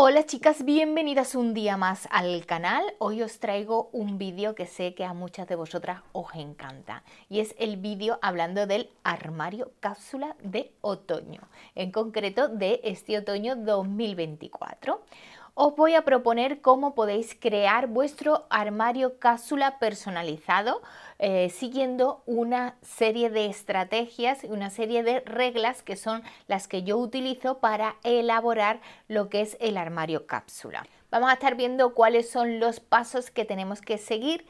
Hola chicas, bienvenidas un día más al canal. Hoy os traigo un vídeo que sé que a muchas de vosotras os encanta y es el vídeo hablando del armario cápsula de otoño, en concreto de este otoño 2024 os voy a proponer cómo podéis crear vuestro armario cápsula personalizado eh, siguiendo una serie de estrategias y una serie de reglas que son las que yo utilizo para elaborar lo que es el armario cápsula. Vamos a estar viendo cuáles son los pasos que tenemos que seguir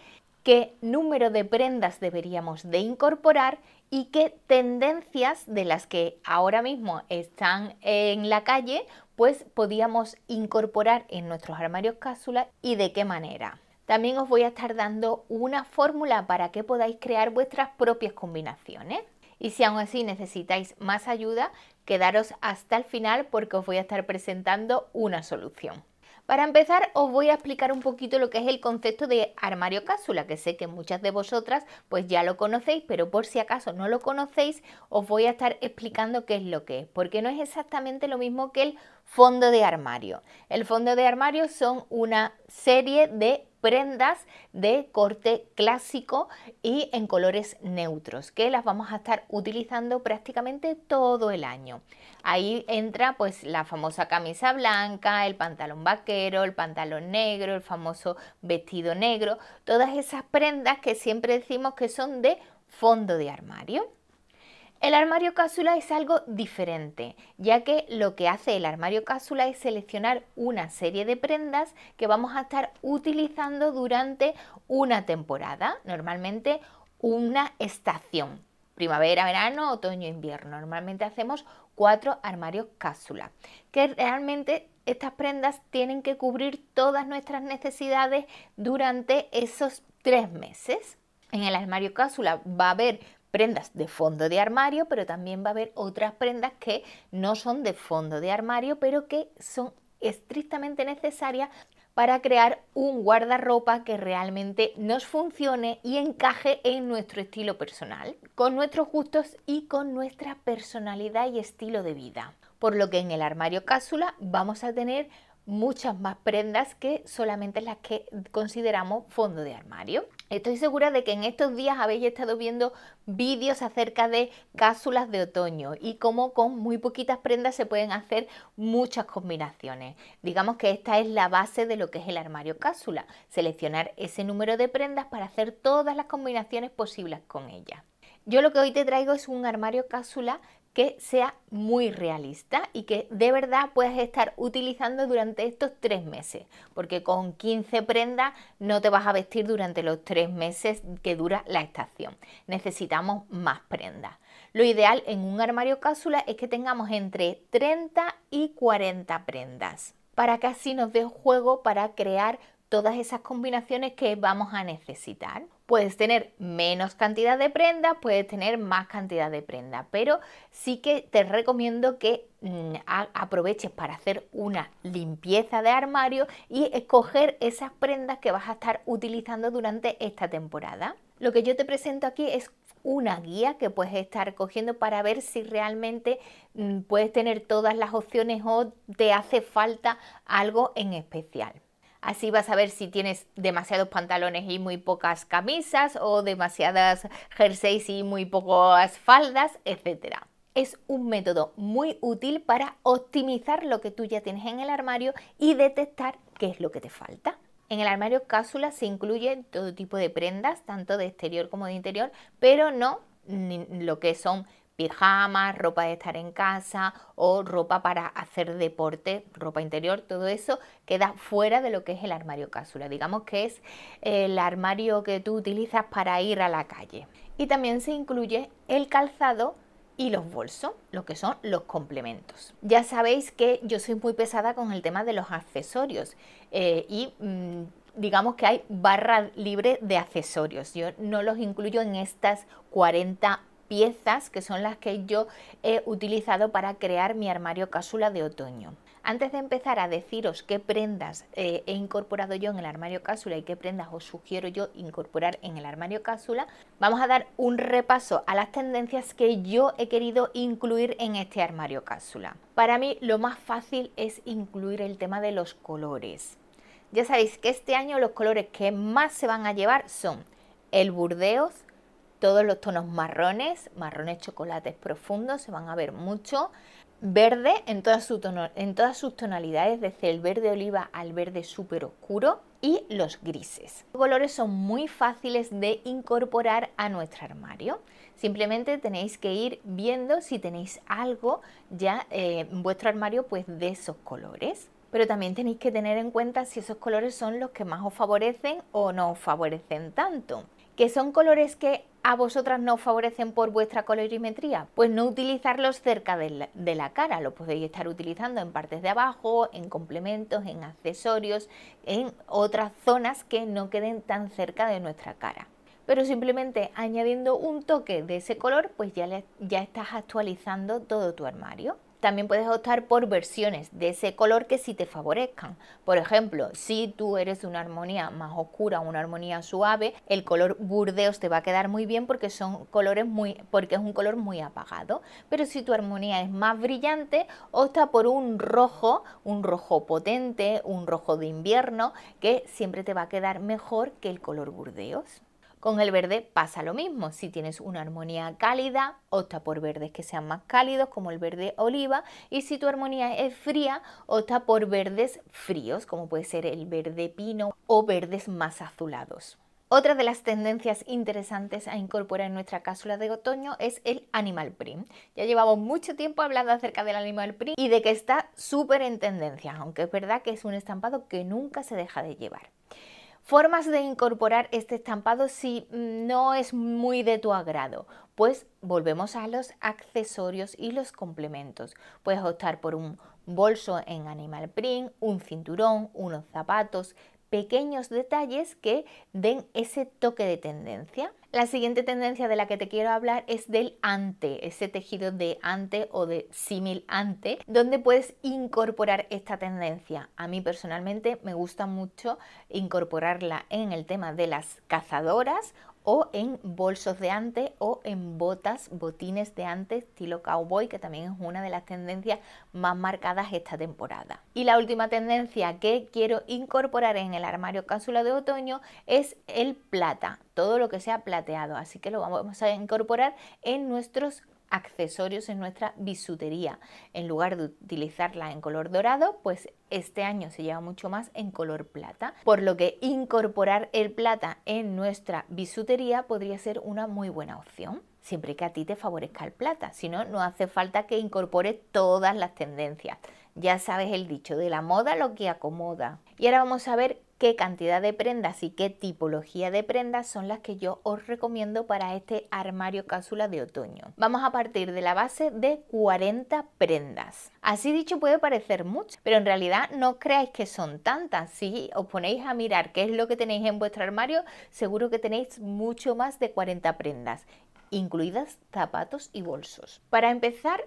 qué número de prendas deberíamos de incorporar y qué tendencias de las que ahora mismo están en la calle, pues podíamos incorporar en nuestros armarios cápsula y de qué manera. También os voy a estar dando una fórmula para que podáis crear vuestras propias combinaciones. Y si aún así necesitáis más ayuda, quedaros hasta el final porque os voy a estar presentando una solución. Para empezar, os voy a explicar un poquito lo que es el concepto de armario cápsula, que sé que muchas de vosotras pues ya lo conocéis, pero por si acaso no lo conocéis, os voy a estar explicando qué es lo que es, porque no es exactamente lo mismo que el fondo de armario. El fondo de armario son una serie de prendas de corte clásico y en colores neutros que las vamos a estar utilizando prácticamente todo el año. Ahí entra pues la famosa camisa blanca, el pantalón vaquero, el pantalón negro, el famoso vestido negro, todas esas prendas que siempre decimos que son de fondo de armario. El armario cápsula es algo diferente, ya que lo que hace el armario cápsula es seleccionar una serie de prendas que vamos a estar utilizando durante una temporada, normalmente una estación, primavera, verano, otoño, invierno. Normalmente hacemos cuatro armarios cápsula, que realmente estas prendas tienen que cubrir todas nuestras necesidades durante esos tres meses. En el armario cápsula va a haber prendas de fondo de armario, pero también va a haber otras prendas que no son de fondo de armario, pero que son estrictamente necesarias para crear un guardarropa que realmente nos funcione y encaje en nuestro estilo personal, con nuestros gustos y con nuestra personalidad y estilo de vida. Por lo que en el armario cápsula vamos a tener muchas más prendas que solamente las que consideramos fondo de armario. Estoy segura de que en estos días habéis estado viendo vídeos acerca de cápsulas de otoño y cómo con muy poquitas prendas se pueden hacer muchas combinaciones. Digamos que esta es la base de lo que es el armario cápsula, seleccionar ese número de prendas para hacer todas las combinaciones posibles con ellas. Yo lo que hoy te traigo es un armario cápsula que sea muy realista y que de verdad puedas estar utilizando durante estos tres meses, porque con 15 prendas no te vas a vestir durante los tres meses que dura la estación. Necesitamos más prendas. Lo ideal en un armario cápsula es que tengamos entre 30 y 40 prendas, para que así nos dé juego para crear todas esas combinaciones que vamos a necesitar. Puedes tener menos cantidad de prenda, puedes tener más cantidad de prenda, pero sí que te recomiendo que mm, aproveches para hacer una limpieza de armario y escoger esas prendas que vas a estar utilizando durante esta temporada. Lo que yo te presento aquí es una guía que puedes estar cogiendo para ver si realmente mm, puedes tener todas las opciones o te hace falta algo en especial. Así vas a ver si tienes demasiados pantalones y muy pocas camisas o demasiadas jerseys y muy pocas faldas, etc. Es un método muy útil para optimizar lo que tú ya tienes en el armario y detectar qué es lo que te falta. En el armario cápsula se incluyen todo tipo de prendas, tanto de exterior como de interior, pero no lo que son pijamas, ropa de estar en casa o ropa para hacer deporte, ropa interior, todo eso queda fuera de lo que es el armario cápsula. Digamos que es el armario que tú utilizas para ir a la calle. Y también se incluye el calzado y los bolsos, lo que son los complementos. Ya sabéis que yo soy muy pesada con el tema de los accesorios eh, y mm, digamos que hay barra libre de accesorios. Yo no los incluyo en estas 40 piezas que son las que yo he utilizado para crear mi armario cápsula de otoño. Antes de empezar a deciros qué prendas eh, he incorporado yo en el armario cápsula y qué prendas os sugiero yo incorporar en el armario cápsula, vamos a dar un repaso a las tendencias que yo he querido incluir en este armario cápsula. Para mí lo más fácil es incluir el tema de los colores. Ya sabéis que este año los colores que más se van a llevar son el burdeos, todos los tonos marrones, marrones chocolates profundos, se van a ver mucho. Verde en todas, sus, en todas sus tonalidades, desde el verde oliva al verde súper oscuro y los grises. Los colores son muy fáciles de incorporar a nuestro armario. Simplemente tenéis que ir viendo si tenéis algo ya eh, en vuestro armario pues de esos colores. Pero también tenéis que tener en cuenta si esos colores son los que más os favorecen o no os favorecen tanto que son colores que a vosotras no favorecen por vuestra colorimetría, pues no utilizarlos cerca de la, cara, lo podéis estar utilizando en partes de abajo, en complementos, en accesorios, en otras zonas que no queden tan cerca de nuestra cara. Pero simplemente añadiendo un toque de ese color, pues ya, ya estás actualizando todo tu armario. También puedes optar por versiones de ese color que sí te favorezcan. Por ejemplo, si tú eres de una armonía más oscura, una armonía suave, el color burdeos te va a quedar muy bien porque son colores muy porque es un color muy apagado, pero si tu armonía es más brillante, opta por un rojo, un rojo potente, un rojo de invierno que siempre te va a quedar mejor que el color burdeos. Con el verde pasa lo mismo. Si tienes una armonía cálida, opta por verdes que sean más cálidos, como el verde oliva. Y si tu armonía es fría, opta por verdes fríos, como puede ser el verde pino o verdes más azulados. Otra de las tendencias interesantes a incorporar en nuestra cápsula de otoño es el animal print. Ya llevamos mucho tiempo hablando acerca del animal print y de que está súper en tendencia, aunque es verdad que es un estampado que nunca se deja de llevar. Formas de incorporar este estampado si mm, no es muy de tu agrado. Pues volvemos a los accesorios y los complementos. Puedes optar por un bolso en animal print, un cinturón, unos zapatos, pequeños detalles que den ese toque de tendencia. La siguiente tendencia de la que te quiero hablar es del ante, ese tejido de ante o de símil ante, donde puedes incorporar esta tendencia. A mí personalmente me gusta mucho incorporarla en el tema de las cazadoras o en bolsos de antes o en botas, botines de antes, estilo cowboy, que también es una de las tendencias más marcadas esta temporada. Y la última tendencia que quiero incorporar en el armario cápsula de otoño es el plata, todo lo que sea plateado, así que lo vamos a incorporar en nuestros accesorios en nuestra bisutería. En lugar de utilizarla en color dorado, pues este año se lleva mucho más en color plata, por lo que incorporar el plata en nuestra bisutería podría ser una muy buena opción siempre que a ti te favorezca el plata, si no, no hace falta que incorpores todas las tendencias. Ya sabes el dicho de la moda lo que acomoda. Y ahora vamos a ver qué cantidad de prendas y qué tipología de prendas son las que yo os recomiendo para este armario cápsula de otoño. Vamos a partir de la base de 40 prendas. Así dicho puede parecer mucho, pero en realidad no creáis que son tantas. Si os ponéis a mirar qué es lo que tenéis en vuestro armario, seguro que tenéis mucho más de 40 prendas incluidas zapatos y bolsos. Para empezar,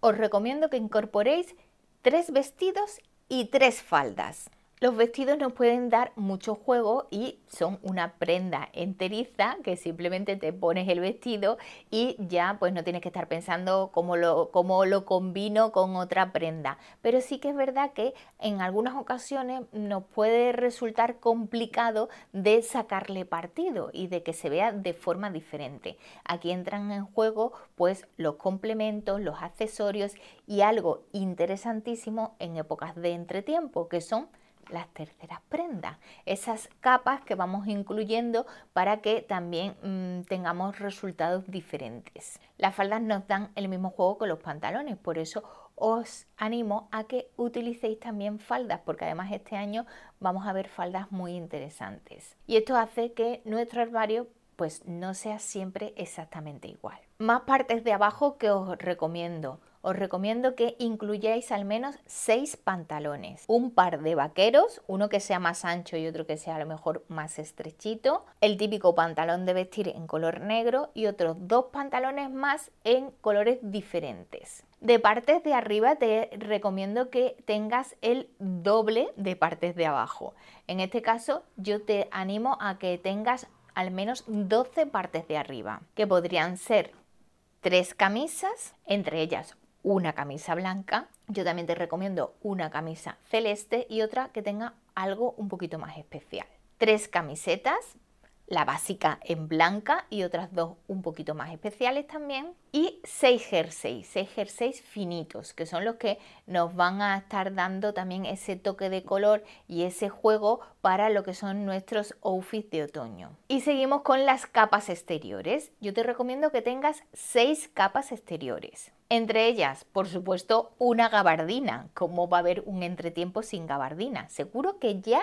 os recomiendo que incorporéis tres vestidos y tres faldas. Los vestidos nos pueden dar mucho juego y son una prenda enteriza que simplemente te pones el vestido y ya pues no tienes que estar pensando cómo lo, cómo lo combino con otra prenda. Pero sí que es verdad que en algunas ocasiones nos puede resultar complicado de sacarle partido y de que se vea de forma diferente. Aquí entran en juego pues los complementos, los accesorios y algo interesantísimo en épocas de entretiempo que son las terceras prendas, esas capas que vamos incluyendo para que también mm, tengamos resultados diferentes. Las faldas nos dan el mismo juego que los pantalones, por eso os animo a que utilicéis también faldas, porque además este año vamos a ver faldas muy interesantes. Y esto hace que nuestro armario pues no sea siempre exactamente igual. Más partes de abajo que os recomiendo os recomiendo que incluyáis al menos seis pantalones, un par de vaqueros, uno que sea más ancho y otro que sea a lo mejor más estrechito, el típico pantalón de vestir en color negro y otros dos pantalones más en colores diferentes. De partes de arriba te recomiendo que tengas el doble de partes de abajo. En este caso yo te animo a que tengas al menos 12 partes de arriba, que podrían ser tres camisas, entre ellas una camisa blanca. Yo también te recomiendo una camisa celeste y otra que tenga algo un poquito más especial. Tres camisetas la básica en blanca y otras dos un poquito más especiales también. Y seis jerseys, seis jerseys finitos, que son los que nos van a estar dando también ese toque de color y ese juego para lo que son nuestros outfits de otoño. Y seguimos con las capas exteriores. Yo te recomiendo que tengas seis capas exteriores. Entre ellas, por supuesto, una gabardina. ¿Cómo va a haber un entretiempo sin gabardina? Seguro que ya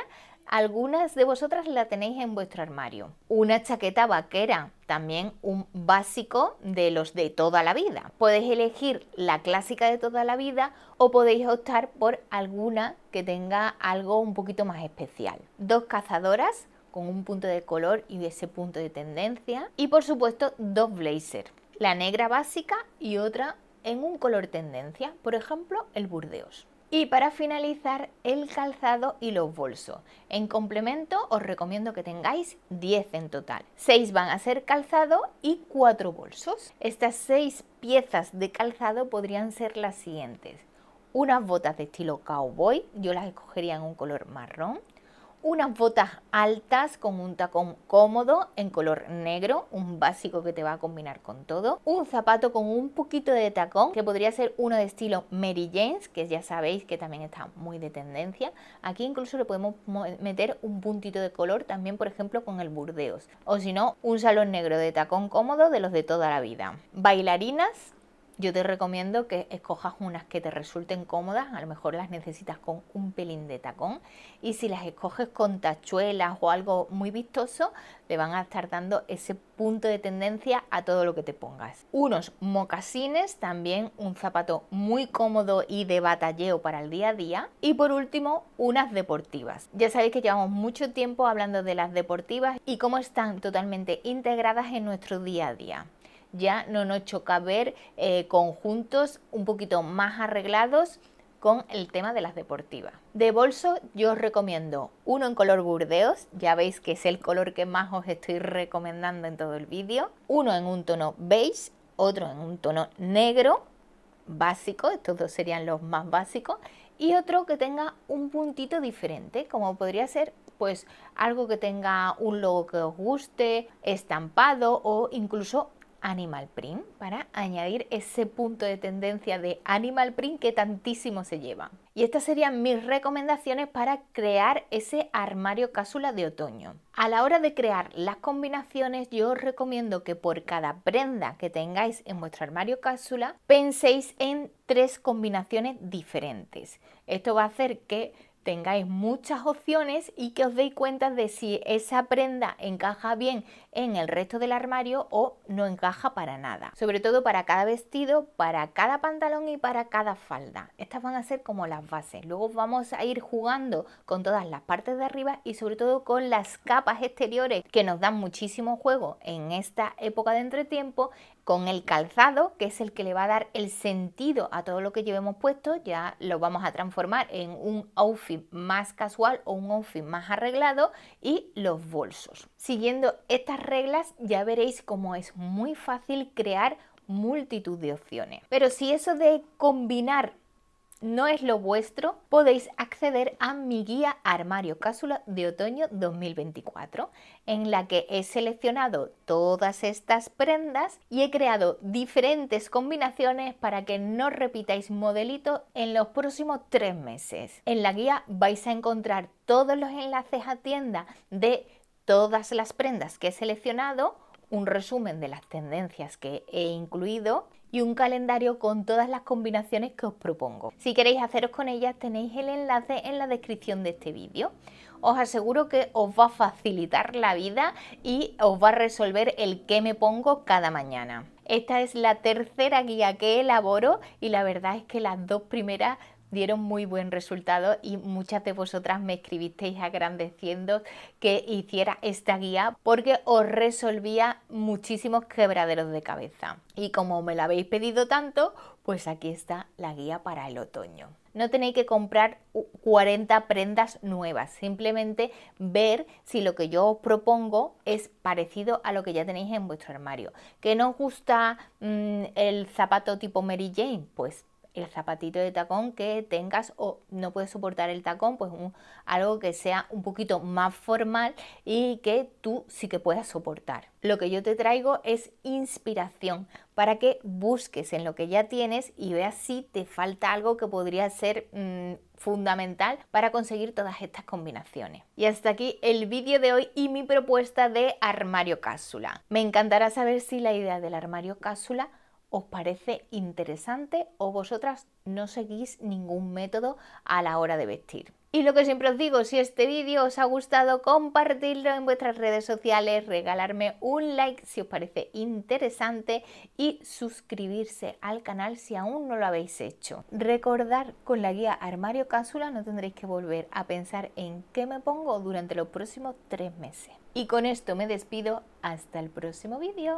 algunas de vosotras la tenéis en vuestro armario. Una chaqueta vaquera, también un básico de los de toda la vida. Podéis elegir la clásica de toda la vida o podéis optar por alguna que tenga algo un poquito más especial. Dos cazadoras con un punto de color y de ese punto de tendencia. Y por supuesto dos blazers. La negra básica y otra en un color tendencia, por ejemplo el burdeos. Y para finalizar, el calzado y los bolsos. En complemento, os recomiendo que tengáis 10 en total. 6 van a ser calzado y 4 bolsos. Estas 6 piezas de calzado podrían ser las siguientes. Unas botas de estilo cowboy, yo las escogería en un color marrón unas botas altas con un tacón cómodo en color negro, un básico que te va a combinar con todo, un zapato con un poquito de tacón que podría ser uno de estilo Mary Jane's, que ya sabéis que también está muy de tendencia. Aquí incluso le podemos meter un puntito de color también, por ejemplo, con el burdeos, o si no, un salón negro de tacón cómodo de los de toda la vida. Bailarinas yo te recomiendo que escojas unas que te resulten cómodas, a lo mejor las necesitas con un pelín de tacón y si las escoges con tachuelas o algo muy vistoso, le van a estar dando ese punto de tendencia a todo lo que te pongas. Unos mocasines, también un zapato muy cómodo y de batalleo para el día a día y por último unas deportivas. Ya sabéis que llevamos mucho tiempo hablando de las deportivas y cómo están totalmente integradas en nuestro día a día ya no nos choca ver eh, conjuntos un poquito más arreglados con el tema de las deportivas. De bolso yo os recomiendo uno en color burdeos, ya veis que es el color que más os estoy recomendando en todo el vídeo, uno en un tono beige, otro en un tono negro básico, estos dos serían los más básicos, y otro que tenga un puntito diferente, como podría ser pues algo que tenga un logo que os guste, estampado o incluso Animal Print para añadir ese punto de tendencia de Animal Print que tantísimo se lleva. Y estas serían mis recomendaciones para crear ese armario cápsula de otoño. A la hora de crear las combinaciones yo os recomiendo que por cada prenda que tengáis en vuestro armario cápsula penséis en tres combinaciones diferentes. Esto va a hacer que tengáis muchas opciones y que os deis cuenta de si esa prenda encaja bien en el resto del armario o no encaja para nada. Sobre todo para cada vestido, para cada pantalón y para cada falda. Estas van a ser como las bases. Luego vamos a ir jugando con todas las partes de arriba y sobre todo con las capas exteriores que nos dan muchísimo juego en esta época de entretiempo con el calzado, que es el que le va a dar el sentido a todo lo que llevemos puesto, ya lo vamos a transformar en un outfit más casual o un outfit más arreglado y los bolsos. Siguiendo estas reglas ya veréis cómo es muy fácil crear multitud de opciones. Pero si eso de combinar no es lo vuestro, podéis acceder a mi guía Armario Cápsula de otoño 2024, en la que he seleccionado todas estas prendas y he creado diferentes combinaciones para que no repitáis modelitos en los próximos tres meses. En la guía vais a encontrar todos los enlaces a tienda de todas las prendas que he seleccionado, un resumen de las tendencias que he incluido y un calendario con todas las combinaciones que os propongo. Si queréis haceros con ellas tenéis el enlace en la descripción de este vídeo. Os aseguro que os va a facilitar la vida y os va a resolver el que me pongo cada mañana. Esta es la tercera guía que elaboro y la verdad es que las dos primeras dieron muy buen resultado y muchas de vosotras me escribisteis agradeciendo que hiciera esta guía porque os resolvía muchísimos quebraderos de cabeza. Y como me la habéis pedido tanto, pues aquí está la guía para el otoño. No tenéis que comprar 40 prendas nuevas, simplemente ver si lo que yo os propongo es parecido a lo que ya tenéis en vuestro armario. ¿Que no os gusta mm, el zapato tipo Mary Jane? Pues el zapatito de tacón que tengas o no puedes soportar el tacón, pues algo que sea un poquito más formal y que tú sí que puedas soportar. Lo que yo te traigo es inspiración para que busques en lo que ya tienes y veas si te falta algo que podría ser mm, fundamental para conseguir todas estas combinaciones. Y hasta aquí el vídeo de hoy y mi propuesta de armario cápsula. Me encantará saber si la idea del armario cápsula os parece interesante o vosotras no seguís ningún método a la hora de vestir. Y lo que siempre os digo, si este vídeo os ha gustado, compartidlo en vuestras redes sociales, regalarme un like si os parece interesante y suscribirse al canal si aún no lo habéis hecho. Recordar con la guía Armario Cápsula no tendréis que volver a pensar en qué me pongo durante los próximos tres meses. Y con esto me despido, hasta el próximo vídeo.